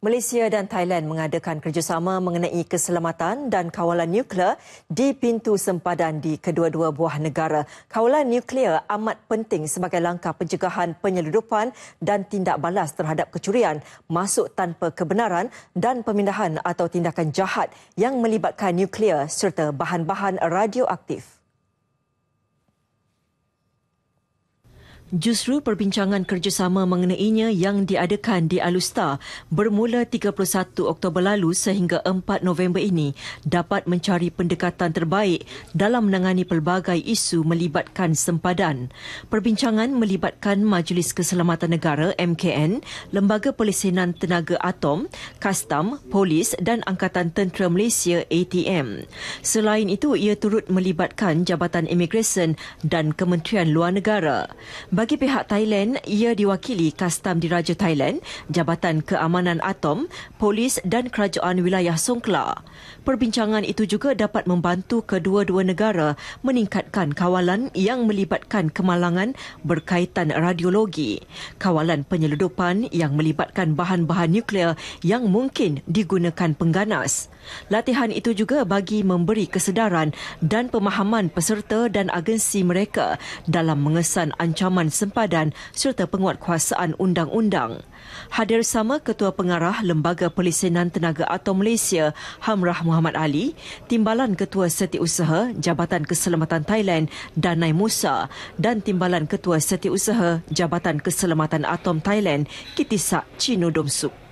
Malaysia dan Thailand mengadakan kerjasama mengenai keselamatan dan kawalan nuklear di pintu sempadan di kedua-dua buah negara. Kawalan nuklear amat penting sebagai langkah pencegahan penyeludupan dan tindak balas terhadap kecurian masuk tanpa kebenaran dan pemindahan atau tindakan jahat yang melibatkan nuklear serta bahan-bahan radioaktif. Justru perbincangan kerjasama mengenainya yang diadakan di Alusta bermula 31 Oktober lalu sehingga 4 November ini dapat mencari pendekatan terbaik dalam menangani pelbagai isu melibatkan sempadan. Perbincangan melibatkan Majlis Keselamatan Negara MKN, Lembaga Pelesenan Tenaga Atom, Kastam, Polis dan Angkatan Tentera Malaysia ATM. Selain itu, ia turut melibatkan Jabatan Imigresen dan Kementerian Luar Negara. Bagi pihak Thailand, ia diwakili Kastam Diraja Thailand, Jabatan Keamanan Atom, Polis dan Kerajaan Wilayah Songkla. Perbincangan itu juga dapat membantu kedua-dua negara meningkatkan kawalan yang melibatkan kemalangan berkaitan radiologi, kawalan penyeludupan yang melibatkan bahan-bahan nuklear yang mungkin digunakan pengganas. Latihan itu juga bagi memberi kesedaran dan pemahaman peserta dan agensi mereka dalam mengesan ancaman sempadan serta penguatkuasaan undang-undang. Hadir sama Ketua Pengarah Lembaga Pelisenan Tenaga Atom Malaysia, Hamrah Muhammad Ali, Timbalan Ketua Setiausaha Jabatan Keselamatan Thailand, Danai Musa dan Timbalan Ketua Setiausaha Jabatan Keselamatan Atom Thailand, Kitisak Chinodomsuk.